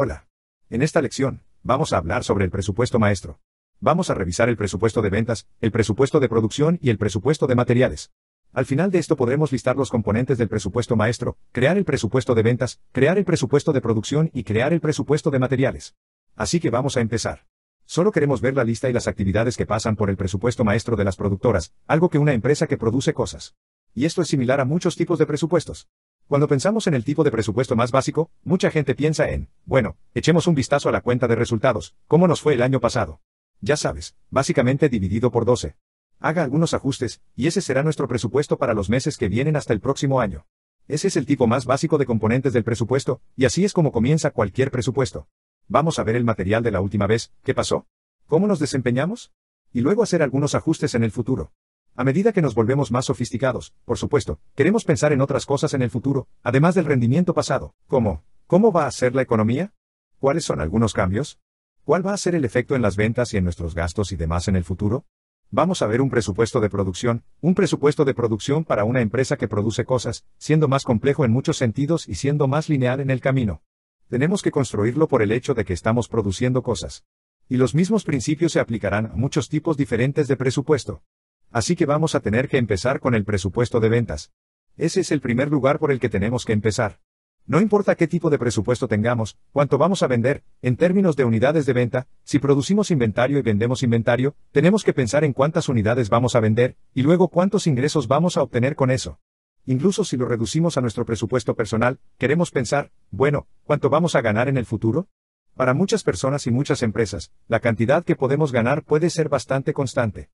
Hola. En esta lección, vamos a hablar sobre el presupuesto maestro. Vamos a revisar el presupuesto de ventas, el presupuesto de producción y el presupuesto de materiales. Al final de esto podremos listar los componentes del presupuesto maestro, crear el presupuesto de ventas, crear el presupuesto de producción y crear el presupuesto de materiales. Así que vamos a empezar. Solo queremos ver la lista y las actividades que pasan por el presupuesto maestro de las productoras, algo que una empresa que produce cosas. Y esto es similar a muchos tipos de presupuestos. Cuando pensamos en el tipo de presupuesto más básico, mucha gente piensa en, bueno, echemos un vistazo a la cuenta de resultados, cómo nos fue el año pasado. Ya sabes, básicamente dividido por 12. Haga algunos ajustes, y ese será nuestro presupuesto para los meses que vienen hasta el próximo año. Ese es el tipo más básico de componentes del presupuesto, y así es como comienza cualquier presupuesto. Vamos a ver el material de la última vez, ¿qué pasó? ¿Cómo nos desempeñamos? Y luego hacer algunos ajustes en el futuro. A medida que nos volvemos más sofisticados, por supuesto, queremos pensar en otras cosas en el futuro, además del rendimiento pasado, ¿Cómo? ¿cómo va a ser la economía? ¿Cuáles son algunos cambios? ¿Cuál va a ser el efecto en las ventas y en nuestros gastos y demás en el futuro? Vamos a ver un presupuesto de producción, un presupuesto de producción para una empresa que produce cosas, siendo más complejo en muchos sentidos y siendo más lineal en el camino. Tenemos que construirlo por el hecho de que estamos produciendo cosas. Y los mismos principios se aplicarán a muchos tipos diferentes de presupuesto. Así que vamos a tener que empezar con el presupuesto de ventas. Ese es el primer lugar por el que tenemos que empezar. No importa qué tipo de presupuesto tengamos, cuánto vamos a vender, en términos de unidades de venta, si producimos inventario y vendemos inventario, tenemos que pensar en cuántas unidades vamos a vender, y luego cuántos ingresos vamos a obtener con eso. Incluso si lo reducimos a nuestro presupuesto personal, queremos pensar, bueno, ¿cuánto vamos a ganar en el futuro? Para muchas personas y muchas empresas, la cantidad que podemos ganar puede ser bastante constante.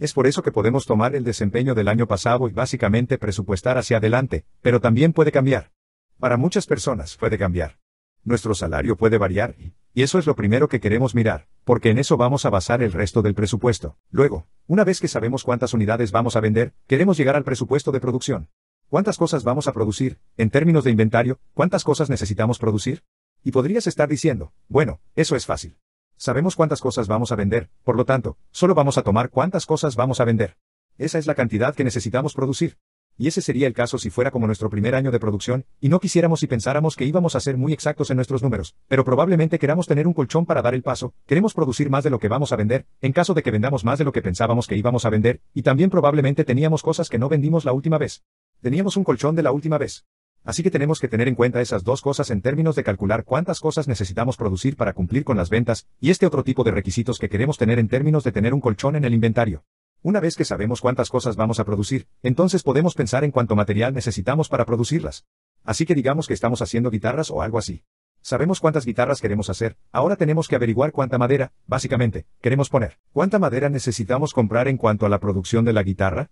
Es por eso que podemos tomar el desempeño del año pasado y básicamente presupuestar hacia adelante, pero también puede cambiar. Para muchas personas puede cambiar. Nuestro salario puede variar, y eso es lo primero que queremos mirar, porque en eso vamos a basar el resto del presupuesto. Luego, una vez que sabemos cuántas unidades vamos a vender, queremos llegar al presupuesto de producción. ¿Cuántas cosas vamos a producir? En términos de inventario, ¿cuántas cosas necesitamos producir? Y podrías estar diciendo, bueno, eso es fácil. Sabemos cuántas cosas vamos a vender, por lo tanto, solo vamos a tomar cuántas cosas vamos a vender. Esa es la cantidad que necesitamos producir. Y ese sería el caso si fuera como nuestro primer año de producción, y no quisiéramos y pensáramos que íbamos a ser muy exactos en nuestros números, pero probablemente queramos tener un colchón para dar el paso, queremos producir más de lo que vamos a vender, en caso de que vendamos más de lo que pensábamos que íbamos a vender, y también probablemente teníamos cosas que no vendimos la última vez. Teníamos un colchón de la última vez. Así que tenemos que tener en cuenta esas dos cosas en términos de calcular cuántas cosas necesitamos producir para cumplir con las ventas, y este otro tipo de requisitos que queremos tener en términos de tener un colchón en el inventario. Una vez que sabemos cuántas cosas vamos a producir, entonces podemos pensar en cuánto material necesitamos para producirlas. Así que digamos que estamos haciendo guitarras o algo así. Sabemos cuántas guitarras queremos hacer, ahora tenemos que averiguar cuánta madera, básicamente, queremos poner. ¿Cuánta madera necesitamos comprar en cuanto a la producción de la guitarra?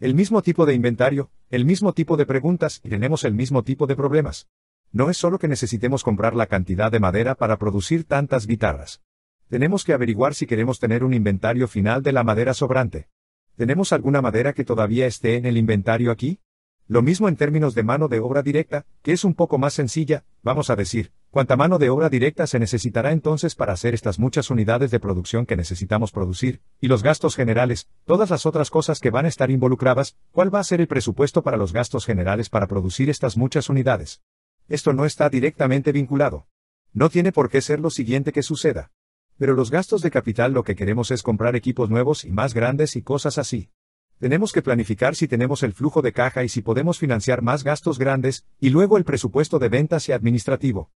El mismo tipo de inventario, el mismo tipo de preguntas y tenemos el mismo tipo de problemas. No es solo que necesitemos comprar la cantidad de madera para producir tantas guitarras. Tenemos que averiguar si queremos tener un inventario final de la madera sobrante. ¿Tenemos alguna madera que todavía esté en el inventario aquí? Lo mismo en términos de mano de obra directa, que es un poco más sencilla, vamos a decir, Cuánta mano de obra directa se necesitará entonces para hacer estas muchas unidades de producción que necesitamos producir, y los gastos generales, todas las otras cosas que van a estar involucradas, cuál va a ser el presupuesto para los gastos generales para producir estas muchas unidades. Esto no está directamente vinculado. No tiene por qué ser lo siguiente que suceda. Pero los gastos de capital lo que queremos es comprar equipos nuevos y más grandes y cosas así. Tenemos que planificar si tenemos el flujo de caja y si podemos financiar más gastos grandes, y luego el presupuesto de ventas y administrativo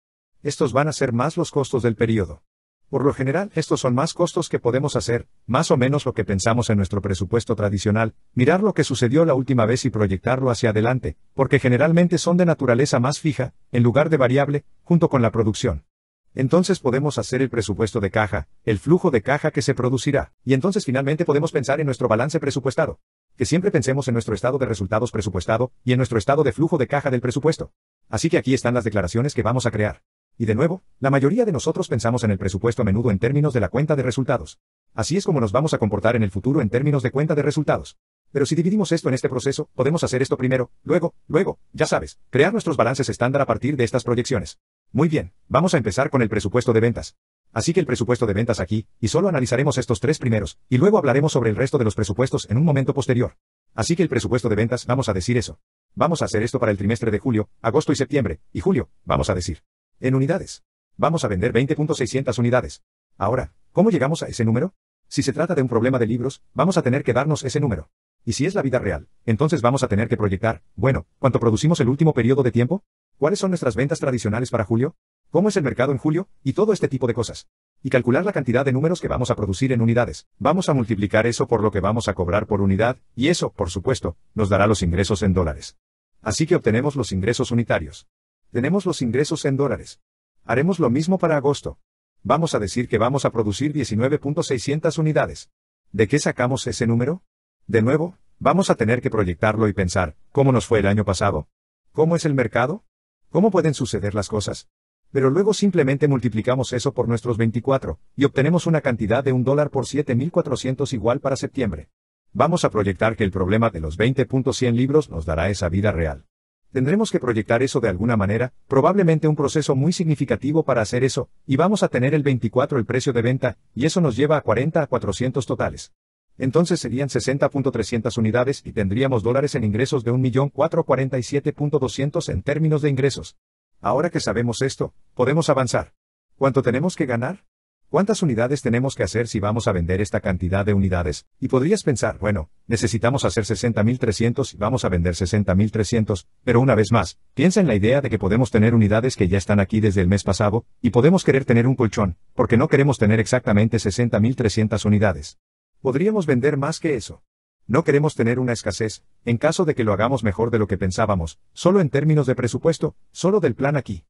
estos van a ser más los costos del periodo. Por lo general, estos son más costos que podemos hacer, más o menos lo que pensamos en nuestro presupuesto tradicional, mirar lo que sucedió la última vez y proyectarlo hacia adelante, porque generalmente son de naturaleza más fija, en lugar de variable, junto con la producción. Entonces podemos hacer el presupuesto de caja, el flujo de caja que se producirá, y entonces finalmente podemos pensar en nuestro balance presupuestado. Que siempre pensemos en nuestro estado de resultados presupuestado y en nuestro estado de flujo de caja del presupuesto. Así que aquí están las declaraciones que vamos a crear. Y de nuevo, la mayoría de nosotros pensamos en el presupuesto a menudo en términos de la cuenta de resultados. Así es como nos vamos a comportar en el futuro en términos de cuenta de resultados. Pero si dividimos esto en este proceso, podemos hacer esto primero, luego, luego, ya sabes, crear nuestros balances estándar a partir de estas proyecciones. Muy bien, vamos a empezar con el presupuesto de ventas. Así que el presupuesto de ventas aquí, y solo analizaremos estos tres primeros, y luego hablaremos sobre el resto de los presupuestos en un momento posterior. Así que el presupuesto de ventas, vamos a decir eso. Vamos a hacer esto para el trimestre de julio, agosto y septiembre, y julio, vamos a decir. En unidades. Vamos a vender 20.600 unidades. Ahora, ¿cómo llegamos a ese número? Si se trata de un problema de libros, vamos a tener que darnos ese número. Y si es la vida real, entonces vamos a tener que proyectar, bueno, ¿cuánto producimos el último periodo de tiempo? ¿Cuáles son nuestras ventas tradicionales para julio? ¿Cómo es el mercado en julio? Y todo este tipo de cosas. Y calcular la cantidad de números que vamos a producir en unidades. Vamos a multiplicar eso por lo que vamos a cobrar por unidad, y eso, por supuesto, nos dará los ingresos en dólares. Así que obtenemos los ingresos unitarios. Tenemos los ingresos en dólares. Haremos lo mismo para agosto. Vamos a decir que vamos a producir 19.600 unidades. ¿De qué sacamos ese número? De nuevo, vamos a tener que proyectarlo y pensar, ¿cómo nos fue el año pasado? ¿Cómo es el mercado? ¿Cómo pueden suceder las cosas? Pero luego simplemente multiplicamos eso por nuestros 24, y obtenemos una cantidad de un dólar por 7.400 igual para septiembre. Vamos a proyectar que el problema de los 20.100 libros nos dará esa vida real tendremos que proyectar eso de alguna manera, probablemente un proceso muy significativo para hacer eso, y vamos a tener el 24 el precio de venta, y eso nos lleva a 40 a 400 totales. Entonces serían 60.300 unidades y tendríamos dólares en ingresos de 1.447.200 en términos de ingresos. Ahora que sabemos esto, podemos avanzar. ¿Cuánto tenemos que ganar? ¿Cuántas unidades tenemos que hacer si vamos a vender esta cantidad de unidades? Y podrías pensar, bueno, necesitamos hacer 60.300 y vamos a vender 60.300, pero una vez más, piensa en la idea de que podemos tener unidades que ya están aquí desde el mes pasado, y podemos querer tener un colchón, porque no queremos tener exactamente 60.300 unidades. Podríamos vender más que eso. No queremos tener una escasez, en caso de que lo hagamos mejor de lo que pensábamos, solo en términos de presupuesto, solo del plan aquí.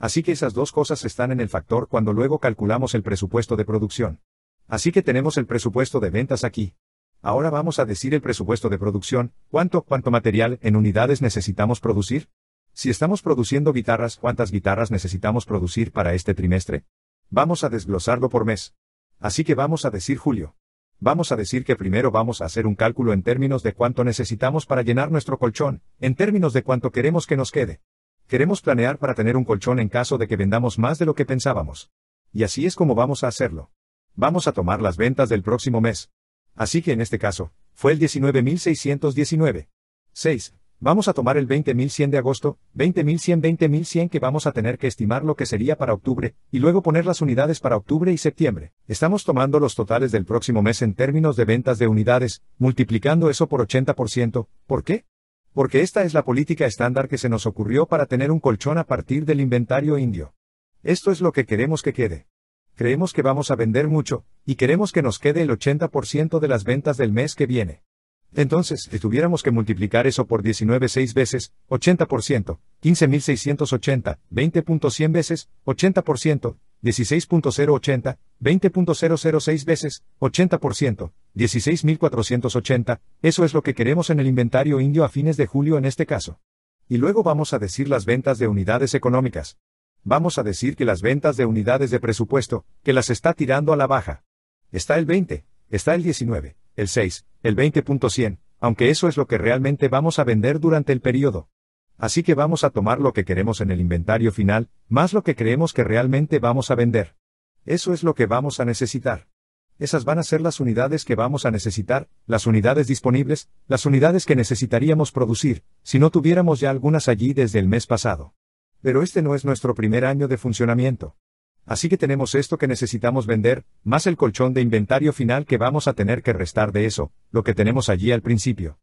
Así que esas dos cosas están en el factor cuando luego calculamos el presupuesto de producción. Así que tenemos el presupuesto de ventas aquí. Ahora vamos a decir el presupuesto de producción, cuánto, cuánto material en unidades necesitamos producir. Si estamos produciendo guitarras, ¿cuántas guitarras necesitamos producir para este trimestre? Vamos a desglosarlo por mes. Así que vamos a decir julio. Vamos a decir que primero vamos a hacer un cálculo en términos de cuánto necesitamos para llenar nuestro colchón, en términos de cuánto queremos que nos quede. Queremos planear para tener un colchón en caso de que vendamos más de lo que pensábamos. Y así es como vamos a hacerlo. Vamos a tomar las ventas del próximo mes. Así que en este caso, fue el 19.619. 6. Vamos a tomar el 20.100 de agosto, 20.100, 20.100 que vamos a tener que estimar lo que sería para octubre, y luego poner las unidades para octubre y septiembre. Estamos tomando los totales del próximo mes en términos de ventas de unidades, multiplicando eso por 80%. ¿Por qué? Porque esta es la política estándar que se nos ocurrió para tener un colchón a partir del inventario indio. Esto es lo que queremos que quede. Creemos que vamos a vender mucho, y queremos que nos quede el 80% de las ventas del mes que viene. Entonces, si tuviéramos que multiplicar eso por seis veces, 80%, 15.680, 20.100 veces, 80%, 16.080, 20.006 veces, 80%, 16.480, eso es lo que queremos en el inventario indio a fines de julio en este caso. Y luego vamos a decir las ventas de unidades económicas. Vamos a decir que las ventas de unidades de presupuesto, que las está tirando a la baja. Está el 20, está el 19, el 6, el 20.100, aunque eso es lo que realmente vamos a vender durante el periodo así que vamos a tomar lo que queremos en el inventario final, más lo que creemos que realmente vamos a vender. Eso es lo que vamos a necesitar. Esas van a ser las unidades que vamos a necesitar, las unidades disponibles, las unidades que necesitaríamos producir, si no tuviéramos ya algunas allí desde el mes pasado. Pero este no es nuestro primer año de funcionamiento. Así que tenemos esto que necesitamos vender, más el colchón de inventario final que vamos a tener que restar de eso, lo que tenemos allí al principio.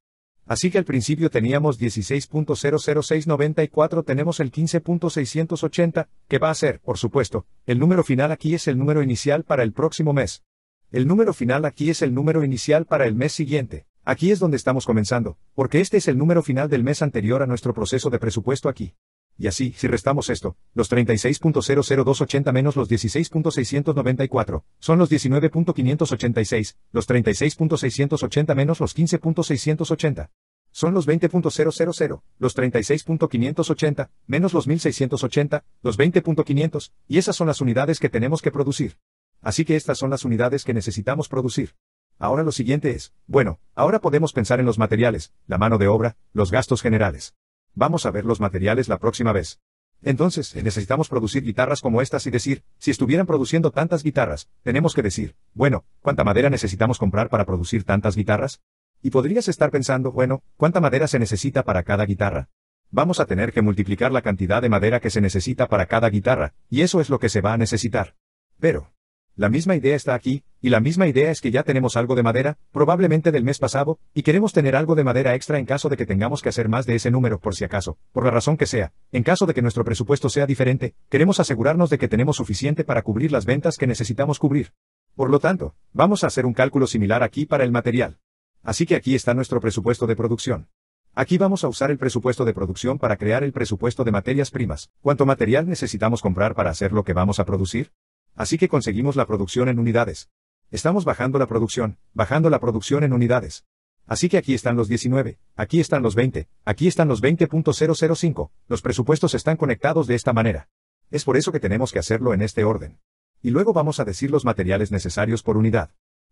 Así que al principio teníamos 16.00694, tenemos el 15.680, que va a ser, por supuesto, el número final aquí es el número inicial para el próximo mes. El número final aquí es el número inicial para el mes siguiente. Aquí es donde estamos comenzando, porque este es el número final del mes anterior a nuestro proceso de presupuesto aquí. Y así, si restamos esto, los 36.00280 menos los 16.694, son los 19.586, los 36.680 menos los 15.680. Son los 20.000, los 36.580, menos los 1.680, los 20.500, y esas son las unidades que tenemos que producir. Así que estas son las unidades que necesitamos producir. Ahora lo siguiente es, bueno, ahora podemos pensar en los materiales, la mano de obra, los gastos generales. Vamos a ver los materiales la próxima vez. Entonces, necesitamos producir guitarras como estas y decir, si estuvieran produciendo tantas guitarras, tenemos que decir, bueno, ¿cuánta madera necesitamos comprar para producir tantas guitarras? Y podrías estar pensando, bueno, ¿cuánta madera se necesita para cada guitarra? Vamos a tener que multiplicar la cantidad de madera que se necesita para cada guitarra, y eso es lo que se va a necesitar. Pero, la misma idea está aquí, y la misma idea es que ya tenemos algo de madera, probablemente del mes pasado, y queremos tener algo de madera extra en caso de que tengamos que hacer más de ese número por si acaso, por la razón que sea, en caso de que nuestro presupuesto sea diferente, queremos asegurarnos de que tenemos suficiente para cubrir las ventas que necesitamos cubrir. Por lo tanto, vamos a hacer un cálculo similar aquí para el material. Así que aquí está nuestro presupuesto de producción. Aquí vamos a usar el presupuesto de producción para crear el presupuesto de materias primas. ¿Cuánto material necesitamos comprar para hacer lo que vamos a producir? Así que conseguimos la producción en unidades. Estamos bajando la producción, bajando la producción en unidades. Así que aquí están los 19, aquí están los 20, aquí están los 20.005, los presupuestos están conectados de esta manera. Es por eso que tenemos que hacerlo en este orden. Y luego vamos a decir los materiales necesarios por unidad.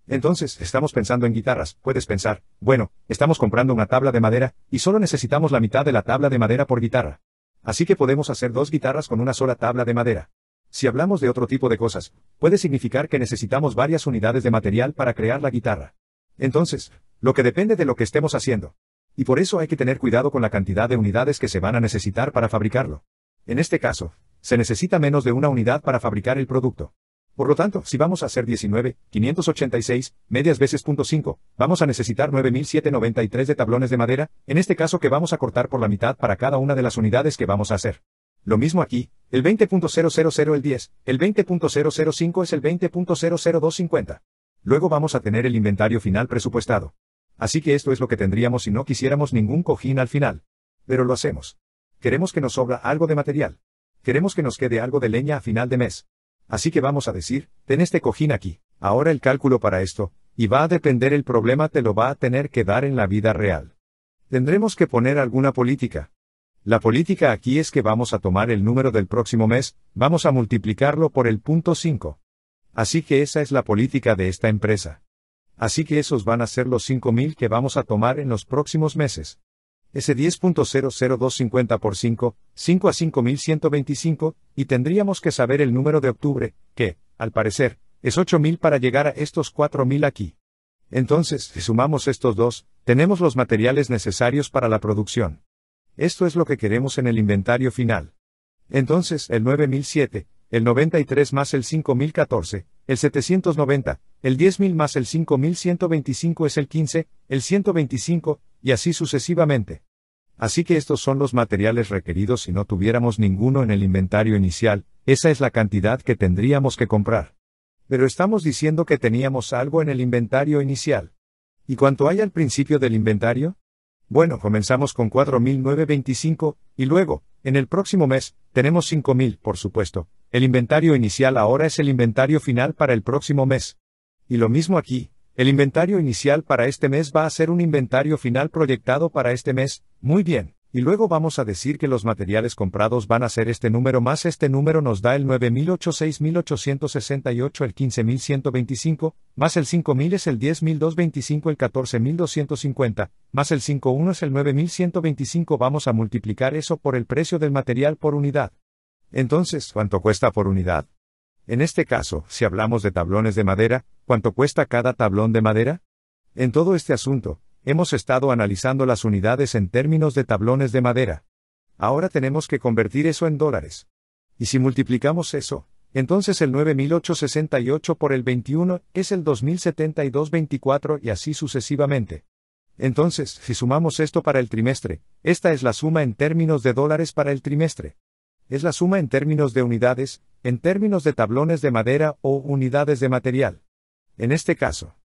Entonces, estamos pensando en guitarras, puedes pensar, bueno, estamos comprando una tabla de madera, y solo necesitamos la mitad de la tabla de madera por guitarra. Así que podemos hacer dos guitarras con una sola tabla de madera. Si hablamos de otro tipo de cosas, puede significar que necesitamos varias unidades de material para crear la guitarra. Entonces, lo que depende de lo que estemos haciendo. Y por eso hay que tener cuidado con la cantidad de unidades que se van a necesitar para fabricarlo. En este caso, se necesita menos de una unidad para fabricar el producto. Por lo tanto, si vamos a hacer 19, 586, medias veces .5, vamos a necesitar 9793 de tablones de madera, en este caso que vamos a cortar por la mitad para cada una de las unidades que vamos a hacer. Lo mismo aquí, el 20.000 el 10, el 20.005 es el 20.00250. Luego vamos a tener el inventario final presupuestado. Así que esto es lo que tendríamos si no quisiéramos ningún cojín al final. Pero lo hacemos. Queremos que nos sobra algo de material. Queremos que nos quede algo de leña a final de mes. Así que vamos a decir, ten este cojín aquí. Ahora el cálculo para esto, y va a depender el problema te lo va a tener que dar en la vida real. Tendremos que poner alguna política, la política aquí es que vamos a tomar el número del próximo mes, vamos a multiplicarlo por el punto 5. Así que esa es la política de esta empresa. Así que esos van a ser los 5.000 que vamos a tomar en los próximos meses. Ese 10.00250 por 5, 5 a 5.125, y tendríamos que saber el número de octubre, que, al parecer, es 8.000 para llegar a estos 4.000 aquí. Entonces, si sumamos estos dos, tenemos los materiales necesarios para la producción. Esto es lo que queremos en el inventario final. Entonces, el 9007, el 93 más el 5014, el 790, el 10000 más el 5125 es el 15, el 125, y así sucesivamente. Así que estos son los materiales requeridos si no tuviéramos ninguno en el inventario inicial, esa es la cantidad que tendríamos que comprar. Pero estamos diciendo que teníamos algo en el inventario inicial. ¿Y cuánto hay al principio del inventario? Bueno, comenzamos con 4.925, y luego, en el próximo mes, tenemos 5.000, por supuesto. El inventario inicial ahora es el inventario final para el próximo mes. Y lo mismo aquí, el inventario inicial para este mes va a ser un inventario final proyectado para este mes, muy bien. Y luego vamos a decir que los materiales comprados van a ser este número más este número nos da el 9.086.868 el 15.125, más el 5.000 es el 10.225 el 14.250, más el 5.1 es el 9.125 vamos a multiplicar eso por el precio del material por unidad. Entonces, ¿cuánto cuesta por unidad? En este caso, si hablamos de tablones de madera, ¿cuánto cuesta cada tablón de madera? En todo este asunto, Hemos estado analizando las unidades en términos de tablones de madera. Ahora tenemos que convertir eso en dólares. Y si multiplicamos eso, entonces el 9868 por el 21 es el 2,072,24 y así sucesivamente. Entonces, si sumamos esto para el trimestre, esta es la suma en términos de dólares para el trimestre. Es la suma en términos de unidades, en términos de tablones de madera o unidades de material. En este caso,